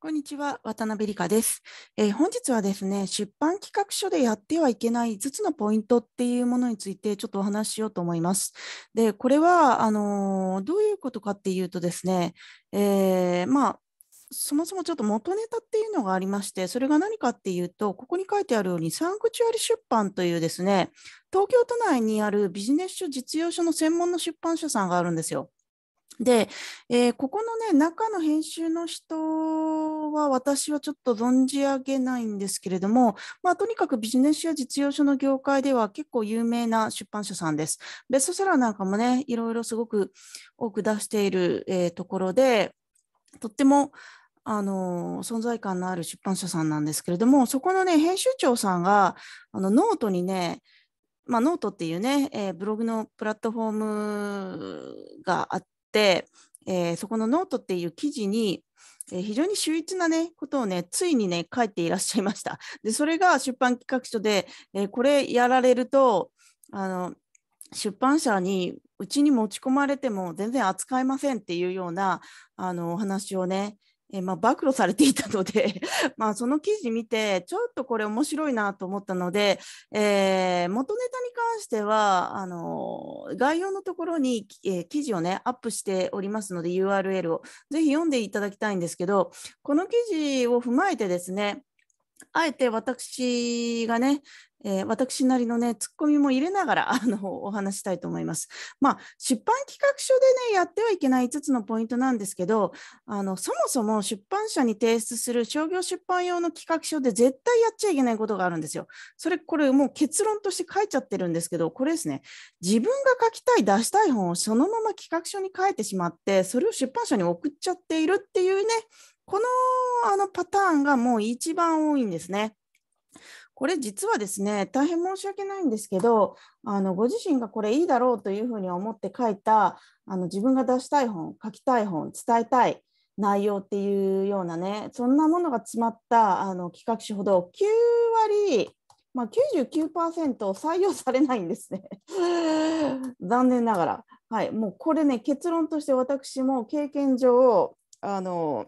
こんにちは、渡辺理香です、えー、本日はですね、出版企画書でやってはいけない5つのポイントっていうものについてちょっとお話ししようと思います。で、これは、あのー、どういうことかっていうとですね、えー、まあ、そもそもちょっと元ネタっていうのがありまして、それが何かっていうと、ここに書いてあるように、サンクチュアリ出版というですね、東京都内にあるビジネス書実用書の専門の出版社さんがあるんですよ。で、えー、ここのね、中の編集の人は私はちょっと存じ上げないんですけれども、まあ、とにかくビジネスや実用書の業界では結構有名な出版社さんです。ベストセラーなんかもね、いろいろすごく多く出している、えー、ところで、とってもあの存在感のある出版社さんなんですけれども、そこのね、編集長さんがあのノートにね、まあ、ノートっていうね、えー、ブログのプラットフォームがあって、、えー、そこのノートっていう記事に、えー、非常に秀逸な、ね、ことをね、ついにね、書いていらっしゃいました。で、それが出版企画書で、えー、これやられると、あの、出版社にうちに持ち込まれても全然扱えませんっていうようなあのお話をね、えまあ、暴露されていたので まあ、その記事見て、ちょっとこれ面白いなと思ったので、えー、元ネタに関しては、あのー、概要のところに、えー、記事をね、アップしておりますので、URL をぜひ読んでいただきたいんですけど、この記事を踏まえてですね、あえて私がね、えー、私なりのね、ツッコミも入れながら、あの、お話したいと思います。まあ、出版企画書でね、やってはいけない5つのポイントなんですけど、あの、そもそも出版社に提出する商業出版用の企画書で絶対やっちゃいけないことがあるんですよ。それ、これもう結論として書いちゃってるんですけど、これですね、自分が書きたい、出したい本をそのまま企画書に書いてしまって、それを出版社に送っちゃっているっていうね、このあのパターンがもう一番多いんですね。これ実はですね、大変申し訳ないんですけど、あのご自身がこれいいだろうというふうに思って書いた、あの自分が出したい本、書きたい本、伝えたい内容っていうようなね、そんなものが詰まったあの企画書ほど9割、まあ、99%採用されないんですね。残念ながら。はい、もうこれね、結論として私も経験上、あの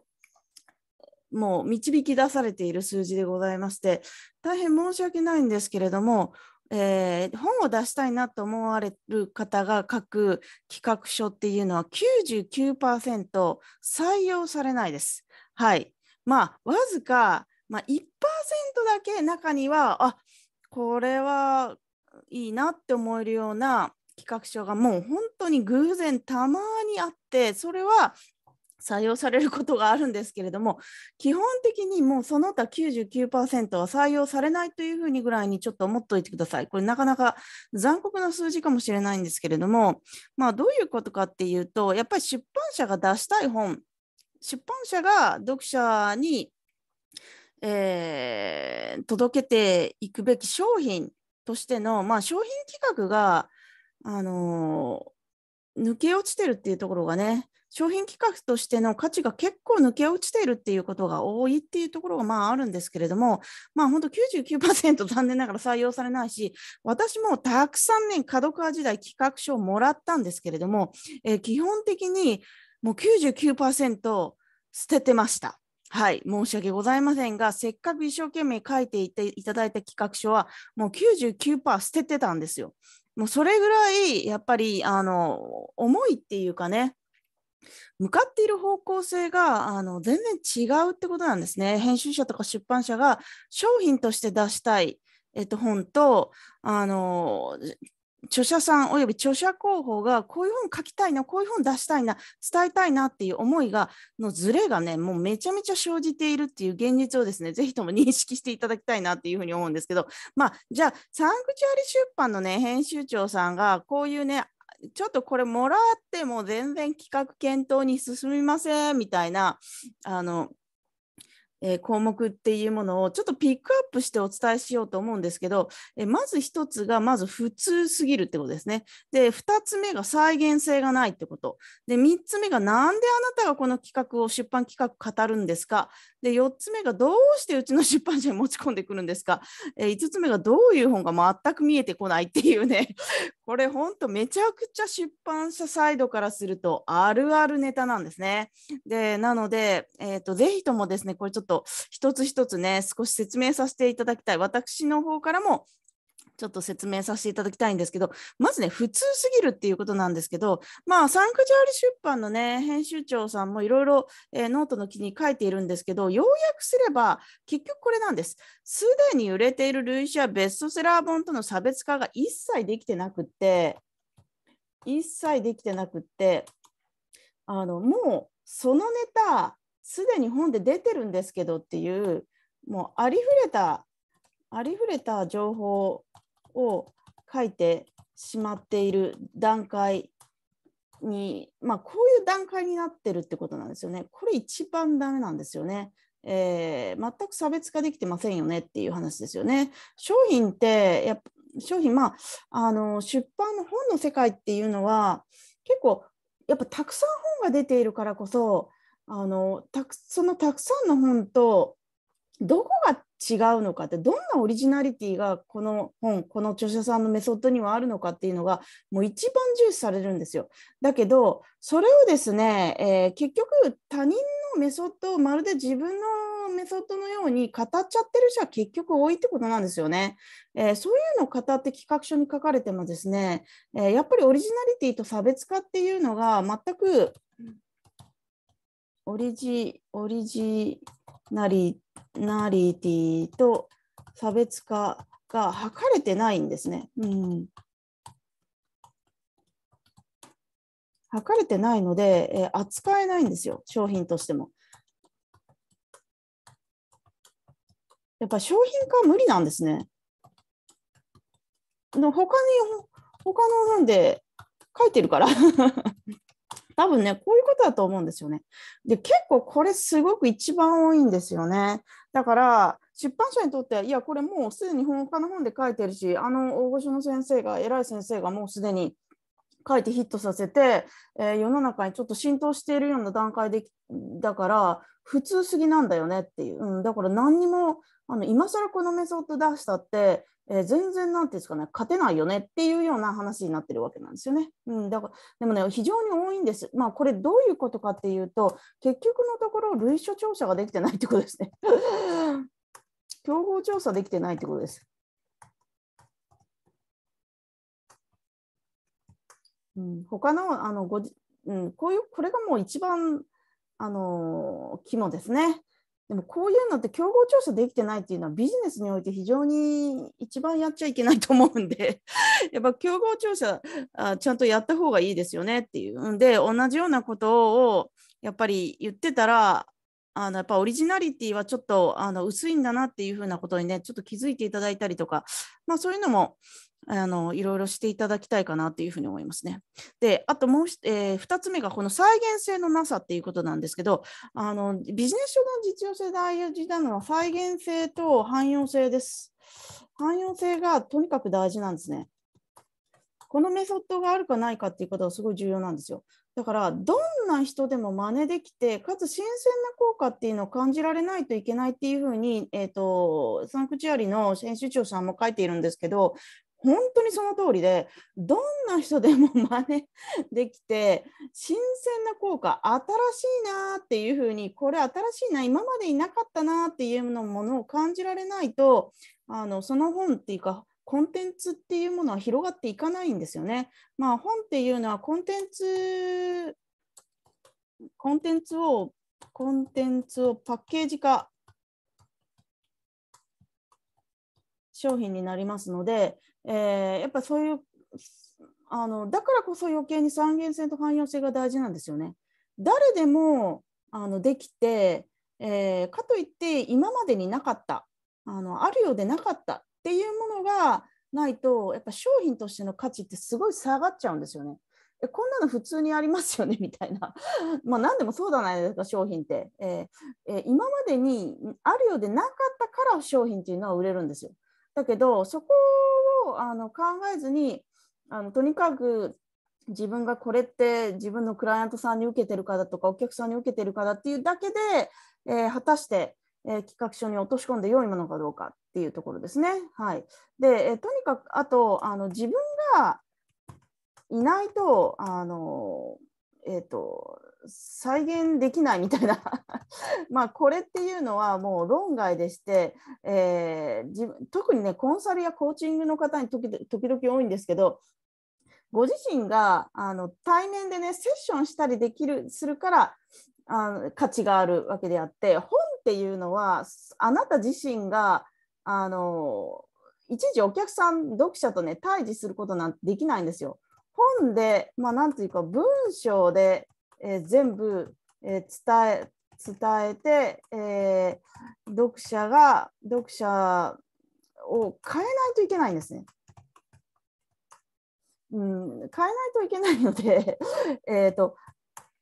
もう導き出されている数字でございまして、大変申し訳ないんですけれども、えー、本を出したいなと思われる方が書く企画書っていうのは99%採用されないです。はい。まあ、わずか、まあ、1%だけ中には、あこれはいいなって思えるような企画書がもう本当に偶然たまにあって、それは採用されることがあるんですけれども基本的にもうその他99%は採用されないというふうにぐらいにちょっと思っておいてくださいこれなかなか残酷な数字かもしれないんですけれども、まあ、どういうことかっていうとやっぱり出版社が出したい本出版社が読者に、えー、届けていくべき商品としての、まあ、商品企画が、あのー、抜け落ちてるっていうところがね商品企画としての価値が結構抜け落ちているっていうことが多いっていうところがまああるんですけれども、まあ本当99% 残念ながら採用されないし、私もたくさんね、角川時代企画書をもらったんですけれども、えー、基本的にもう99%捨ててました。はい、申し訳ございませんが、せっかく一生懸命書いていていただいた企画書は、もう99%捨ててたんですよ。もうそれぐらい、やっぱり、あの、重いっていうかね、向かっている方向性があの全然違うってことなんですね。編集者とか出版社が商品として出したい、えっと、本とあの著者さんおよび著者候補がこういう本書きたいなこういう本出したいな伝えたいなっていう思いがのズレがねもうめちゃめちゃ生じているっていう現実をですねぜひとも認識していただきたいなっていうふうに思うんですけどまあじゃあサンクチュアリ出版のね編集長さんがこういうねちょっとこれもらっても全然企画検討に進みませんみたいなあのえ項目っていうものをちょっとピックアップしてお伝えしようと思うんですけど、えまず1つがまず普通すぎるってことですね。で、2つ目が再現性がないってこと。で、3つ目がなんであなたがこの企画を出版企画語るんですか。で、4つ目がどうしてうちの出版社に持ち込んでくるんですか。え5つ目がどういう本が全く見えてこないっていうね、これほんとめちゃくちゃ出版社サイドからするとあるあるネタなんですね。で、なので、えっ、ー、と、ぜひともですね、これちょっとと一つ一つね、少し説明させていただきたい。私の方からもちょっと説明させていただきたいんですけど、まずね、普通すぎるっていうことなんですけど、まあ、サンクジュアリ出版のね、編集長さんもいろいろノートの記に書いているんですけど、要約すれば、結局これなんです。すでに売れている類似やベストセラー本との差別化が一切できてなくって、一切できてなくって、あのもうそのネタ、すでに本で出てるんですけどっていうもうありふれたありふれた情報を書いてしまっている段階に、まあ、こういう段階になってるってことなんですよね。これ一番ダメなんですよね。えー、全く差別化できてませんよねっていう話ですよね。商品ってやっぱ商品まああの出版の本の世界っていうのは結構やっぱたくさん本が出ているからこそあのたくそのたくさんの本とどこが違うのかってどんなオリジナリティがこの本この著者さんのメソッドにはあるのかっていうのがもう一番重視されるんですよ。だけどそれをですね、えー、結局他人のメソッドをまるで自分のメソッドのように語っちゃってる人は結局多いってことなんですよね。えー、そういうのを語って企画書に書かれてもですね、えー、やっぱりオリジナリティと差別化っていうのが全くオリジ、オリジナリナリティと差別化が図れてないんですね。うん。図れてないので、えー、扱えないんですよ、商品としても。やっぱ商品化無理なんですね。の他に、他の本で書いてるから多分ね、こういうことだと思うんですよね。で、結構これすごく一番多いんですよね。だから、出版社にとっていや、これもうすでに他の本で書いてるし、あの大御所の先生が、偉い先生がもうすでに書いてヒットさせて、えー、世の中にちょっと浸透しているような段階でだから、普通すぎなんだよねっていう、うん、だから何にもあの今更このメソッド出したって、えー、全然なんていうんですかね勝てないよねっていうような話になってるわけなんですよね。うん、だからでもね非常に多いんです。まあこれどういうことかっていうと結局のところ類書調査ができてないってことですね。競合調査できてないってことです。うん、他のあのご、うん、こういうこれがもう一番あの肝ですね。でもこういうのって競合調査できてないっていうのはビジネスにおいて非常に一番やっちゃいけないと思うんで やっぱ競合調査あちゃんとやった方がいいですよねっていうんで同じようなことをやっぱり言ってたらあのやっぱオリジナリティはちょっとあの薄いんだなっていうふうなことにねちょっと気づいていただいたりとか、まあ、そういうのもあのいろいろしていただきたいかなというふうに思いますね。で、あともう、えー、2つ目がこの再現性のなさっていうことなんですけど、あのビジネス書の実用性大事なのは再現性と汎用性です。汎用性がとにかく大事なんですね。このメソッドがあるかないかっていうことはすごい重要なんですよ。だからどんな人でも真似できてかつ新鮮な効果っていうのを感じられないといけないっていうふうに、えーと、サンクチュアリの編集長さんも書いているんですけど本当にその通りでどんな人でも真似できて新鮮な効果新しいなっていうふうにこれ新しいな今までいなかったなっていうのものを感じられないとあのその本っていうかコンテンツっていうものは広がっていかないんですよね。まあ、本っていうのはコンテンツコンテンツをコンテンツをパッケージ化商品になりますのでえー、やっぱそういうあのだからこそ余計に三元性と汎用性が大事なんですよね。誰でもあのできて、えー、かといって今までになかったあのあるようでなかったっていうものがないとやっぱ商品としての価値ってすごい下がっちゃうんですよね。えこんなの普通にありますよね みたいなまあ何でもそうじゃないですか商品って、えー、えー、今までにあるようでなかったから商品っていうのは売れるんですよだけどそこあの考えずにあのとにかく自分がこれって自分のクライアントさんに受けてるかだとかお客さんに受けてるかだっていうだけで、えー、果たして、えー、企画書に落とし込んで良いものかどうかっていうところですね。はい、で、えー、とにかくあとあの自分がいないとあの、えーと再現できないみたいな まあこれっていうのはもう論外でして、えー、自分特にねコンサルやコーチングの方に時々多いんですけどご自身があの対面でねセッションしたりできるするからあの価値があるわけであって本っていうのはあなた自身があの一時お客さん読者とね対峙することなんてできないんですよ。本で、まあ、なんていうか文章でえー、全部、えー、伝え伝えて、えー、読者が読者を変えないといけないんですね。うん、変えないといけないので えと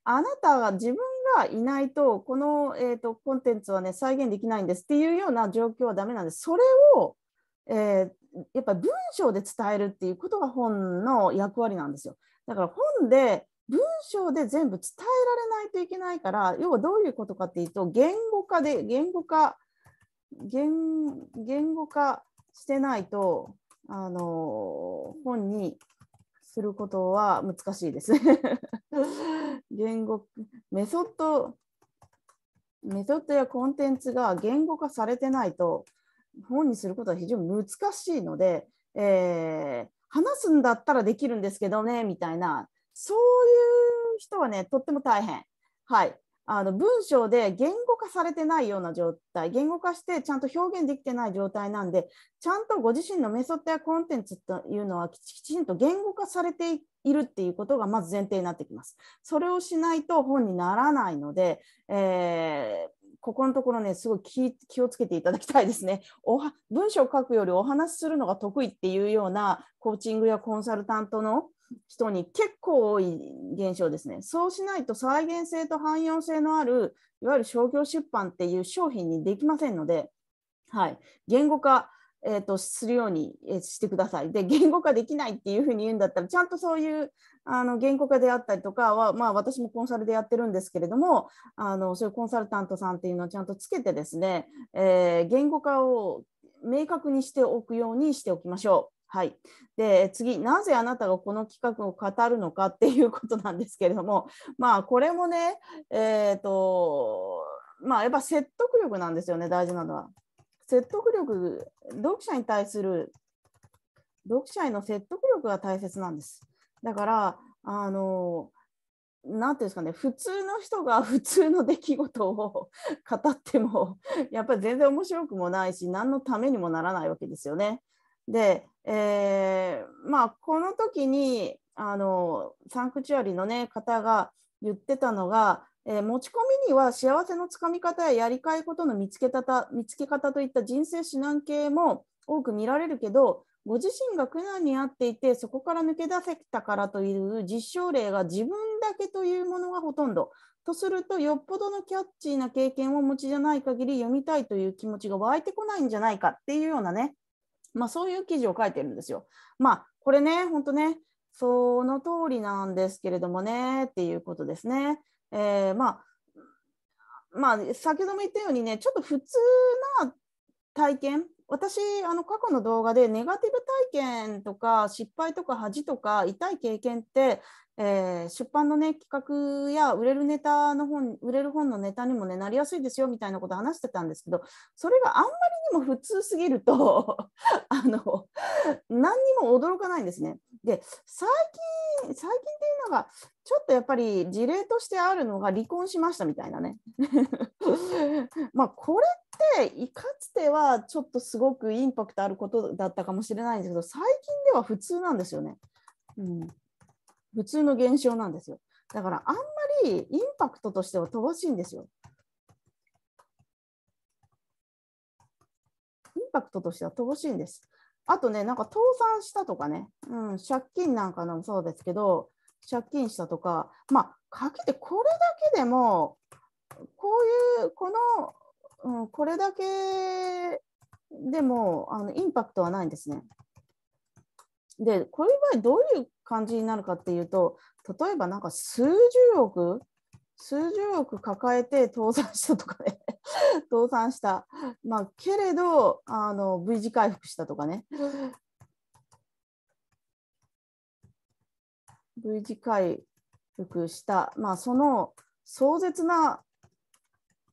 あなたが自分がいないとこの、えーと、コンテンツは、ね、再現できないんですっていうような状況はダメなんです。それを、えー、やっぱり文章で伝えるっていうことが本の役割なんですよ。だから本で文章で全部伝えられないといけないから要はどういうことかっていうと言語化で言語化言語化してないとあの本にすることは難しいです 言語メソッドメソッドやコンテンツが言語化されてないと本にすることは非常に難しいので、えー、話すんだったらできるんですけどねみたいなそういう人はねとっても大変。はいあの文章で言語化されてないような状態言語化してちゃんと表現できてない状態なんでちゃんとご自身のメソッドやコンテンツというのはきちんと言語化されているっていうことがまず前提になってきます。それをしないと本にならないので、えーここのところね、すごい気気をつけていただきたいですね おは。文章を書くよりお話しするのが得意っていうようなコーチングやコンサルタントの人に結構多い現象ですね。そうしないと再現性と汎用性のある、いわゆる商業出版っていう商品にできませんので、はい、言語化えーと、するようにしてください。で 言語化できないっていうふうに言うんだったらちゃんとそういうあの言語化であったりとかは、まあ、私もコンサルでやってるんですけれどもあのそういうコンサルタントさんっていうのをちゃんとつけてですね、えー、言語化を明確にしておくようにしておきましょう。はい、で次、なぜあなたがこの企画を語るのかっていうことなんですけれども、まあ、これもね、えーとまあ、やっぱ説得力なんですよね、大事なのは。説得力、読者に対する、読者への説得力が大切なんです。だから、あの、なんていうんですかね、普通の人が普通の出来事を 語っても、やっぱり全然面白くもないし、何のためにもならないわけですよね。で、えー、まあ、この時に、あの、サンクチュアリのね、方が言ってたのが、えー、持ち込みには幸せのつかみ方ややりたいことの見つけ方見つけ方といった人生指南系も多く見られるけどご自身が苦難に遭っていてそこから抜け出せたからという実証例が自分だけというものがほとんどとするとよっぽどのキャッチーな経験をお持ちじゃない限り読みたいという気持ちが湧いてこないんじゃないかっていうようなね、まあ、そういう記事を書いてるんですよ。まあこれね本当ねその通りなんですけれどもねっていうことですね。えー、まあ、まあ、先ほども言ったようにね、ちょっと普通な体験、私、あの過去の動画でネガティブ体験とか失敗とか恥とか痛い経験ってえー、出版のね企画や売れるネタの本売れる本のネタにもねなりやすいですよみたいなこと話してたんですけどそれがあんまりにも普通すぎると あの何にも驚かないんですね。で最近最近っていうのがちょっとやっぱり事例としてあるのが離婚しましたみたいなね。まあこれってかつてはちょっとすごくインパクトあることだったかもしれないんですけど最近では普通なんですよね。うん普通の現象なんですよ。だからあんまりインパクトとしては乏しいんですよ。インパクトとしては乏しいんです。あとね、なんか倒産したとかね、うん、借金なんかのもそうですけど、借金したとか、まあ、かけてこれだけでも、こういう、この、うん、これだけでもあのインパクトはないんですね。でこういう場合どういう感じになるかっていうと例えばなんか数十億数十億抱えて倒産したとかね 倒産した、まあ、けれどあの V 字回復したとかね V 字回復した、まあ、その壮絶な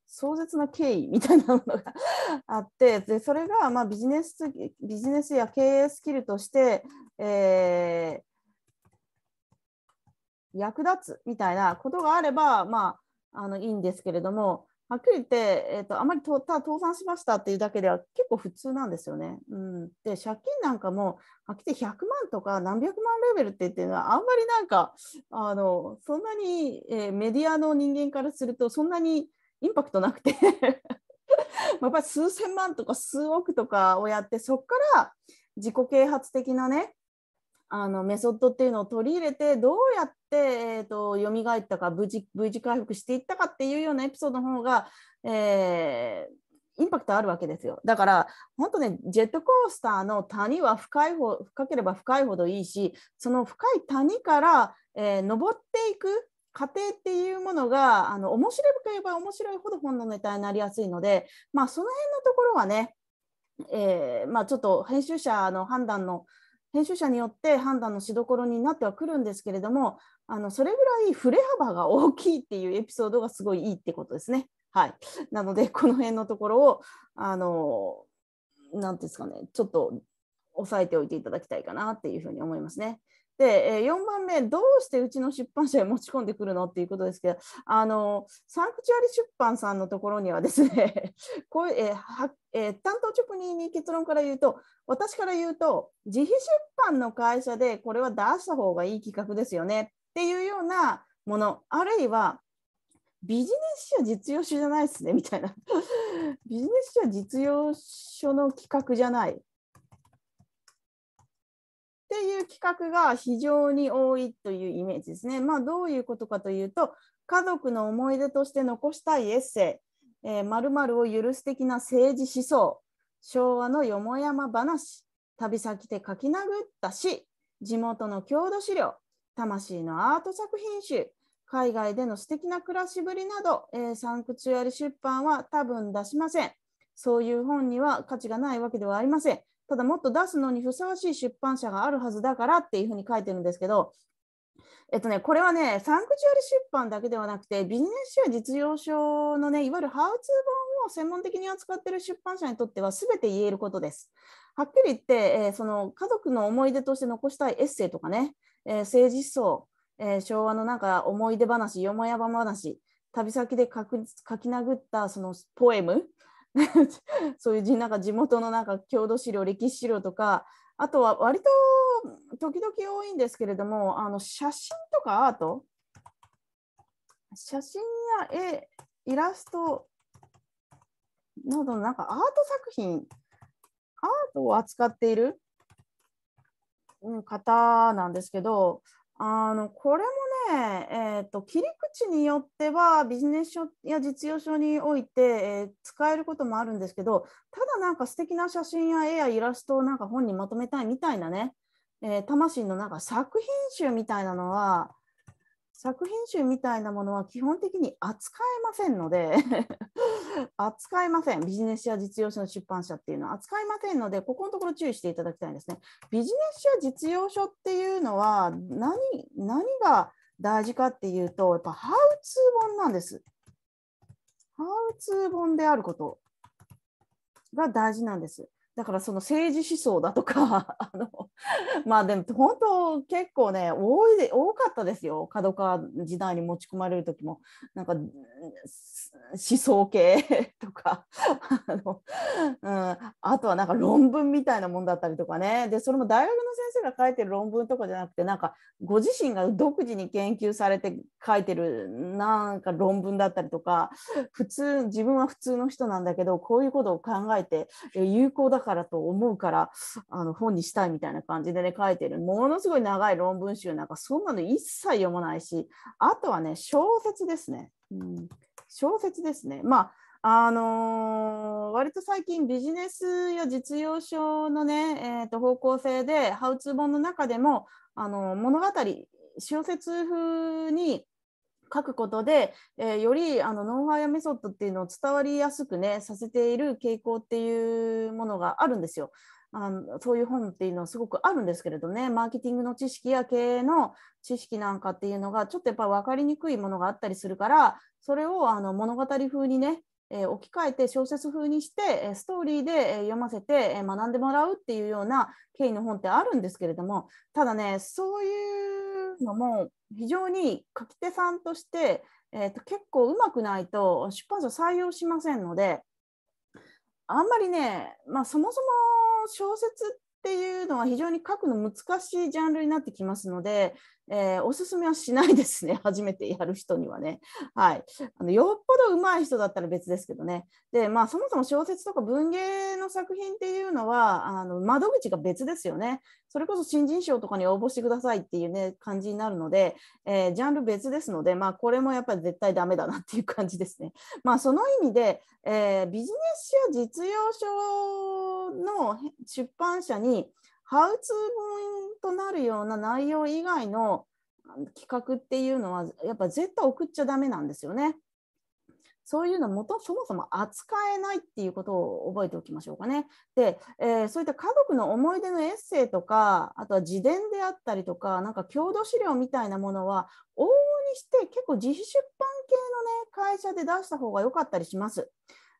壮絶な経緯みたいなものが あってでそれがまあビジネスビジネスや経営スキルとしてえー、役立つみたいなことがあれば、まあ、あのいいんですけれども、はっきり言って、えーと、あまりとた倒産しましたっていうだけでは結構普通なんですよね。うん、で借金なんかもはっきり100万とか何百万レベルってっていうのはあんまりなんかあのそんなに、えー、メディアの人間からするとそんなにインパクトなくて やっぱり数千万とか数億とかをやってそこから自己啓発的なねあのメソッドっていうのを取り入れてどうやって、えーと、蘇ったか無事 v 字回復していったかっていうようなエピソードの方が、えー、インパクトあるわけですよだから本当ねジェットコースターの谷は深い方深ければ深いほどいいしその深い谷から、えー、登っていく過程っていうものがあの面白ければ面白いほど本のネタになりやすいので、まあ、その辺のところはね、えー、まあ、ちょっと編集者の判断の編集者によって判断のしどころになってはくるんですけれどもあのそれぐらい振れ幅が大きいっていうエピソードがすごいいいってことですね。はい、なのでこの辺のところをあのなんですかねちょっと押さえておいていただきたいかなっていうふうに思いますね。で、え4番目、どうしてうちの出版社へ持ち込んでくるのっていうことですけど、あのサンクチュアリ出版さんのところにはですね、こうえはえ担当直任に結論から言うと、私から言うと、自費出版の会社でこれは出した方がいい企画ですよねっていうようなもの、あるいはビジネス書実用書じゃないですねみたいな、ビジネス書実用書の企画じゃない。企画が非常に多いというイメージですね。まあ、どういうことかというと、家族の思い出として残したいエッセイ、えー、を許す的な政治思想、昭和のよもやま話、旅先で書き殴った詩、地元の郷土資料、魂のアート作品集、海外での素敵な暮らしぶりなど、えー、サンクチュアリ出版は多分出しません。そういう本には価値がないわけではありません。ただもっと出すのにふさわしい出版社があるはずだからっていうふうに書いてるんですけど、えっとね、これはね、サンクチュアリ出版だけではなくて、ビジネス書や実用書のね、いわゆるハウツー本を専門的に扱ってる出版社にとっては、すべて言えることです。はっきり言って、えー、その家族の思い出として残したいエッセイとかね、えー、政治思想、えー、昭和のなんか思い出話、よもやば話、旅先で書き殴ったそのポエム、そういうなんか地元のなんか郷土資料歴史資料とかあとは割と時々多いんですけれどもあの写真とかアート写真や絵イラストなどなんかアート作品アートを扱っている方なんですけどあのこれもえーと、切り口によってはビジネス書や実用書において、えー、使えることもあるんですけどただなんか素敵な写真や絵やイラストをなんか本にまとめたいみたいなね、えー、魂のなんか作品集みたいなのは作品集みたいなものは基本的に扱えませんので 扱えませんビジネスや実用書の出版社っていうのは扱えませんのでここのところ注意していただきたいんですねビジネスや実用書っていうのは何何が大事かっていうと、やっぱハウツー本なんです。ハウツー本であることが大事なんです。だからその政治思想だとか あのまあでも本当結構ね多いで多かったですよ角川時代に持ち込まれる時もなんか思想系 とかあの、うん、あとはなんか論文みたいなもんだったりとかねでそれも大学の先生が書いてる論文とかじゃなくてなんかご自身が独自に研究されて書いてるなんか論文だったりとか普通自分は普通の人なんだけどこういうことを考えて有効だからと思うからあの本にしたいみたいな感じでね書いてるものすごい長い論文集なんかそんなの一切読まないしあとはね小説ですねうん、小説ですね。まああのー、割と最近ビジネスや実用書のね、えーと、と方向性でハウツー本の中でも、あのー、物語小説風に書くことで、えー、よりあのノウハウやメソッドっていうのを伝わりやすくねさせている傾向っていうものがあるんですよ。あのそういう本っていうのはすごくあるんですけれどねマーケティングの知識や経営の知識なんかっていうのがちょっとやっぱり分かりにくいものがあったりするからそれをあの物語風にね、えー、置き換えて小説風にしてストーリーで読ませて学んでもらうっていうような経緯の本ってあるんですけれどもただねそういうのも非常に書き手さんとして、えーと、と結構うまくないと出版社採用しませんのであんまりね、まあ、そもそも小説っていうのは非常に書くの難しいジャンルになってきますので、えー、おすすめはしないですね、初めてやる人にはね。はい、あのよっぽど上手い人だったら別ですけどね。で、まあ、そもそも小説とか文芸の作品っていうのは、あの窓口が別ですよね。それこそ新人賞とかに応募してくださいっていう、ね、感じになるので、えー、ジャンル別ですので、まあ、これもやっぱり絶対ダメだなっていう感じですね。まあ、その意味で、えー、ビジネスや実用書の出版社にハウツー本となるような内容以外の企画っていうのはやっぱ絶対送っちゃダメなんですよね。そういうのもとそもそも扱えないっていうことを覚えておきましょうかね。で、えー、そういった家族の思い出のエッセイとかあとは自伝であったりとかなんか郷土資料みたいなものは往々にして結構自費出版系のね会社で出した方が良かったりします。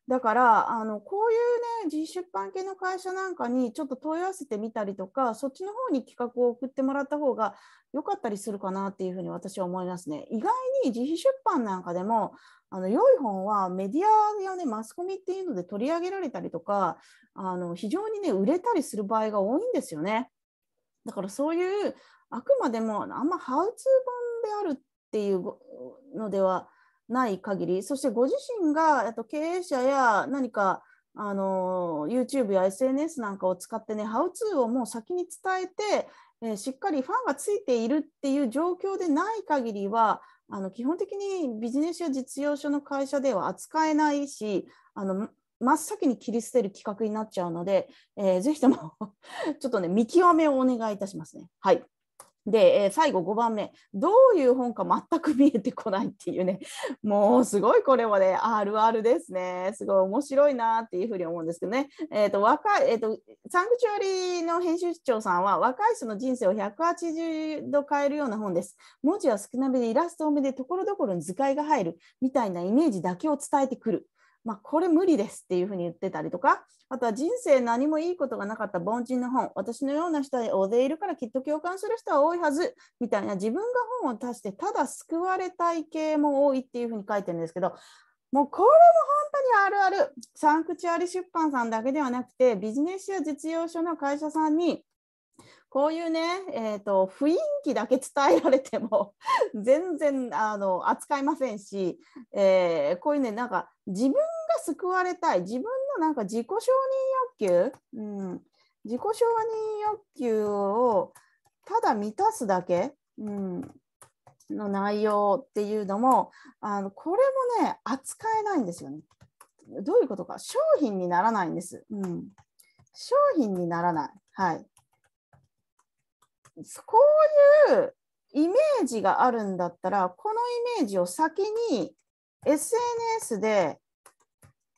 だからあのこういうね自費出版系の会社なんかにちょっと問い合わせてみたりとかそっちの方に企画を送ってもらった方が良かったりするかなっていうふうに私は思いますね。意外に自費出版なんかでもあの良い本はメディアや、ね、マスコミっていうので取り上げられたりとかあの非常にね売れたりする場合が多いんですよね。だからそういうあくまでもあんまハウツー本であるっていうのではない限り、そしてご自身が、えっと、経営者や何かあの YouTube や SNS なんかを使ってね、ハウツーをもう先に伝えて、えー、しっかりファンがついているっていう状況でない限りは、あの基本的にビジネスや実用書の会社では扱えないし、あの真っ先に切り捨てる企画になっちゃうので、えー、ぜひとも ちょっとね、見極めをお願いいたしますね。はい。で、えー、最後5番目どういう本か全く見えてこないっていうね もうすごいこれはねあるあるですねすごい面白いなっていうふうに思うんですけどね、えーと若いえーと、サンクチュアリの編集長さんは若い人の人生を180度変えるような本です文字は少なめでイラスト多めでところどころに図解が入るみたいなイメージだけを伝えてくるまあ、これ無理ですっていうふうに言ってたりとか、あとは人生何もいいことがなかった凡人の本、私のような人は大勢いるからきっと共感する人は多いはずみたいな、自分が本を足してただ救われたい系も多いっていうふうに書いてるんですけど、もうこれも本当にあるある、サンクチュアリ出版さんだけではなくて、ビジネスや実用書の会社さんに、こういうね、えーと、雰囲気だけ伝えられても 全然あの扱いませんし、えー、こういうねなんか自分が救われたい自分のなんか自己承認欲求、うん、自己承認欲求をただ満たすだけ、うん、の内容っていうのもあのこれもね扱えないんですよね。どういうことか商品にならないんです。うん、商品にならない。はいこういうイメージがあるんだったら、このイメージを先に SNS で、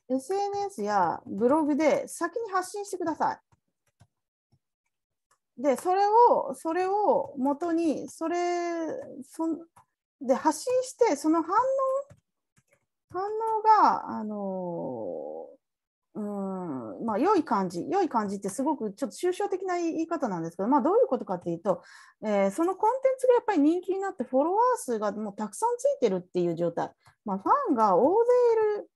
SNS やブログで先に発信してください。で、それを、それを元に、それ、そで、発信して、その反応、反応が、あのーまあ、良い感じ、良い感じってすごくちょっと抽象的な言い方なんですけど、まあ、どういうことかっていうと、えー、そのコンテンツがやっぱり人気になって、フォロワー数がもうたくさんついてるっていう状態、まあ、ファンが大勢いる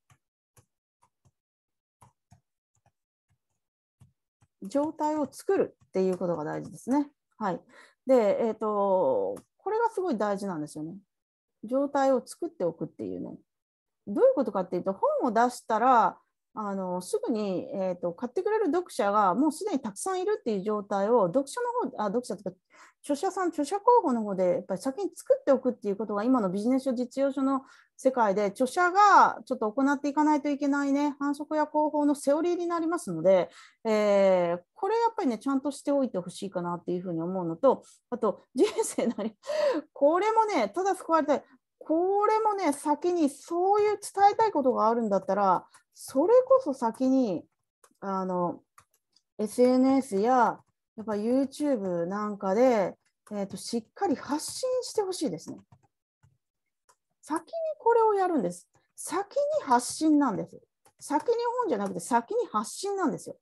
状態を作るっていうことが大事ですね。はい。で、えっ、ー、と、これがすごい大事なんですよね。状態を作っておくっていうね。どういうことかっていうと、本を出したら、あのすぐに、えーと、買ってくれる読者がもうすでにたくさんいるっていう状態を読者の方あ読者とか著者さん著者候補の方でやっぱり先に作っておくっていうことが今のビジネス書実用書の世界で著者がちょっと行っていかないといけないね反則や広報のセオリーになりますので、えー、これやっぱりねちゃんとしておいてほしいかなっていうふうに思うのとあと人生なり これもねただ救われたいこれもね、先にそういう伝えたいことがあるんだったら、それこそ先にあの SNS ややっぱ YouTube なんかで、えーと、としっかり発信してほしいですね。先にこれをやるんです。先に発信なんです。先に本じゃなくて先に発信なんですよ。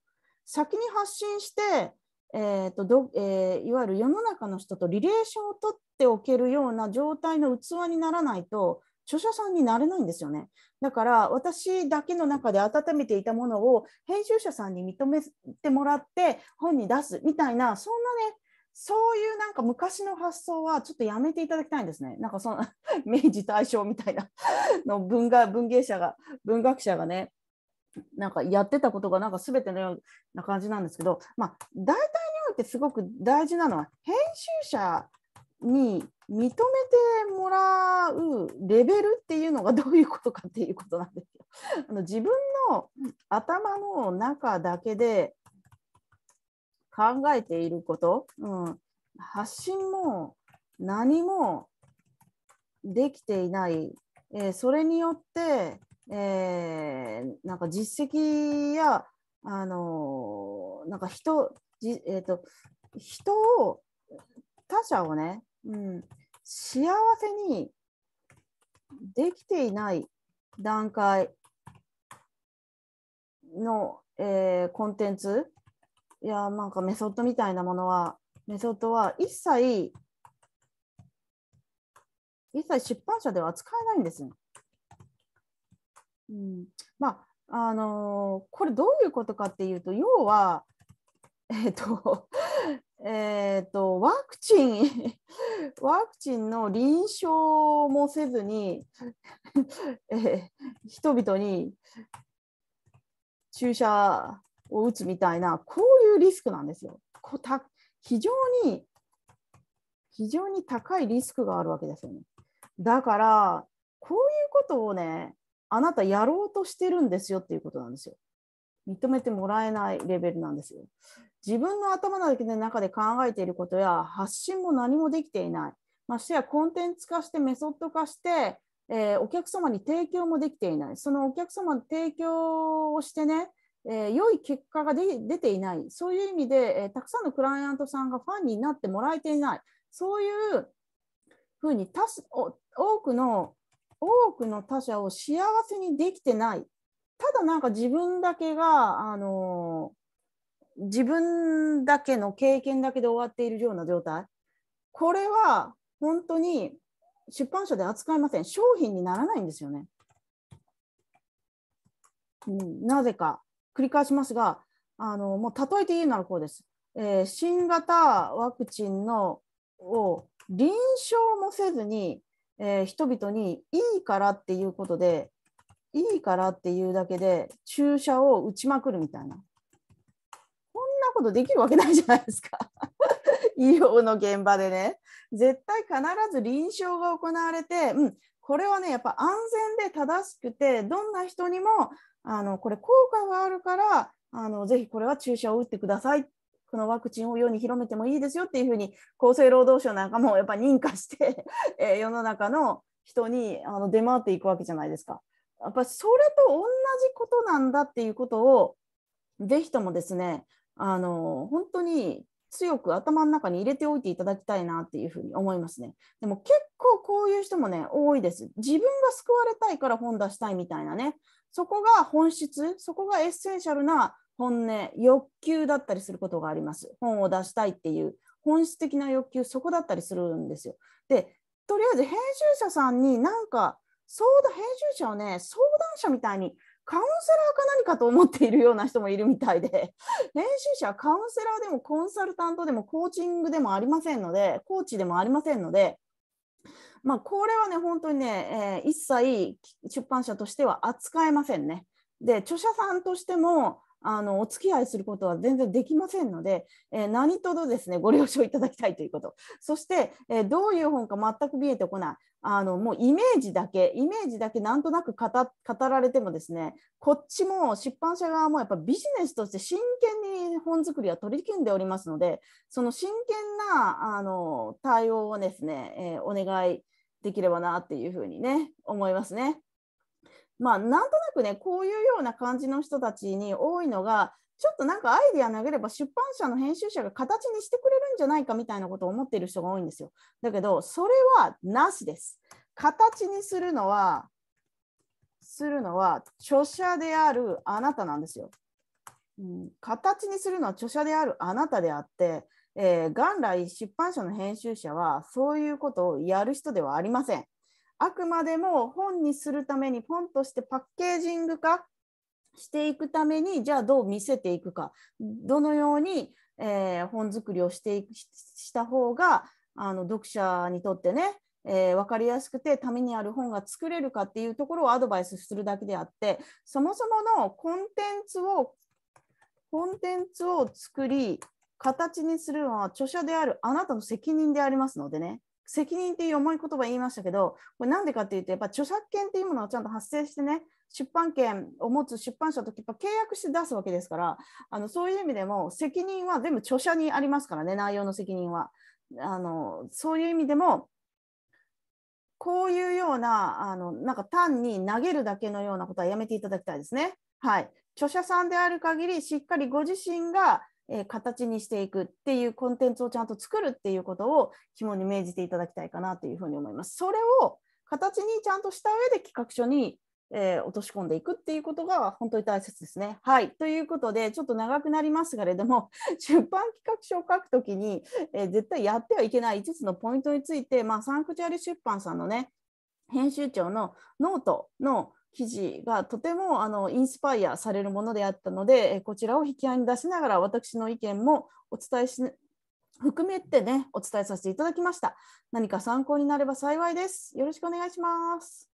先に発信して、えーとどえー、いわゆる世の中の人とリレーションを取っておけるような状態の器にならないと著者さんになれないんですよね。だから私だけの中で温めていたものを編集者さんに認めてもらって本に出すみたいなそんなねそういうなんか昔の発想はちょっとやめていただきたいんですね。なんかその 明治大正みたいなの文文芸者が文学者がねなんかやってたことがなんか全てのような感じなんですけど、まあ、大体においてすごく大事なのは編集者に認めてもらうレベルっていうのがどういうことかっていうことなんですよ。あの自分の頭の中だけで考えていること、うん、発信も何もできていない、えー、それによってえー、なんか実績や、あのー、なんか人、じえーと、人を、他者をね、うん、幸せにできていない段階の、えー、コンテンツやなんかメソッドみたいなものはメソッドは一切一切出版社では扱えないんですよ。うん、まああのこれどういうことかっていうと要は えっ、ー、とえーと、とワクチン ワクチンの臨床もせずにえー、人々に注射を打つみたいなこういうリスクなんですよ。こた非常に非常に高いリスクがあるわけですよね。だからこういうことをねあなたやろうとしてるんですよっていうことなんですよ。認めてもらえないレベルなんですよ。自分の頭の中で考えていることや発信も何もできていない。ましてやコンテンツ化してメソッド化して、えー、お客様に提供もできていない。そのお客様の提供をしてね、えー、良い結果が出ていない。そういう意味で、えー、たくさんのクライアントさんがファンになってもらえていない。そういうふうに多多くの多くの他者を幸せにできてないただなんか自分だけが、あのー、自分だけの経験だけで終わっているような状態これは本当に出版社で扱いません商品にならないんですよね。うん、なぜか繰り返しますがあのもう例えて言うならこうです、えー、新型ワクチンのを臨床もせずにえー、人々にいいからっていうことで、いいからっていうだけで注射を打ちまくるみたいな。こんなことできるわけないじゃないですか。医療の現場でね。絶対必ず臨床が行われて、うん、これはね、やっぱ安全で正しくて、どんな人にもあのこれ効果があるからあの、ぜひこれは注射を打ってくださいっこのワクチンを世に広めてもいいですよっていうふうに厚生労働省なんかもやっぱ認可して、え世の中の人にあの出回っていくわけじゃないですか。やっぱそれと同じことなんだっていうことをぜひともですねあの本当に強く頭の中に入れておいていただきたいなっていうふうに思いますね。でも結構こういう人もね多いです。自分が救われたいから本出したいみたいなねそこが本質そこがエッセンシャルな本音欲求だったりすることがあります本を出したいっていう本質的な欲求そこだったりするんですよでとりあえず編集者さんになんか相談編集者をね相談者みたいにカウンセラーか何かと思っているような人もいるみたいで編集者はカウンセラーでもコンサルタントでもコーチングでもありませんのでコーチでもありませんので、まあ、これはね本当にね、えー、一切出版社としては扱えませんね。で著者さんとしてもあのお付き合いすることは全然できませんので、えー、何とぞですねご了承いただきたいということそして、えー、どういう本か全く見えてこないあのもうイメージだけイメージだけなんとなく語られてもですねこっちも出版社側もやっぱビジネスとして真剣に本作りは取り組んでおりますのでその真剣なあの対応をですね、えー、お願いできればなっていうふうにね思いますね。まあ、なんとなくねこういうような感じの人たちに多いのがちょっとなんかアイディア投げれば出版社の編集者が形にしてくれるんじゃないかみたいなことを思っている人が多いんですよ。だけどそれはなしです。形にするのはするのは著者であるあなたなんですよ。うん、形にするのは著者であるあなたであって、えー、元来出版社の編集者はそういうことをやる人ではありません。あくまでも本にするためにポンとしてパッケージング化していくためにじゃあどう見せていくかどのように、えー、本作りをしていくした方があの読者にとってね、えー、分かりやすくてためにある本が作れるかっていうところをアドバイスするだけであってそもそものコンテンツをコンテンツを作り形にするのは著者であるあなたの責任でありますのでね責任っていう重い言葉言いましたけど、これなんでかっていうと、やっぱ著作権っていうものがちゃんと発生してね、出版権を持つ出版社と契約して出すわけですから、あのそういう意味でも責任は全部著者にありますからね、内容の責任は。あのそういう意味でも、こういうような、あのなんか単に投げるだけのようなことはやめていただきたいですね。はい、著者さんである限り、しっかりご自身がえー、形にしていくっていうコンテンツをちゃんと作るっていうことを肝に銘じていただきたいかなというふうに思います。それを形にちゃんとした上で企画書に、えー、落とし込んでいくっていうことが本当に大切ですね。はい。ということで、ちょっと長くなりますけれども、出版企画書を書くときに、えー、絶対やってはいけない5つのポイントについて、まあ、サンクチュアリ出版さんのね、編集長のノートの記事がとてもあのインスパイアされるものであったので、えこちらを引き合いに出しながら私の意見もお伝えし含めてねお伝えさせていただきました。何か参考になれば幸いです。よろしくお願いします。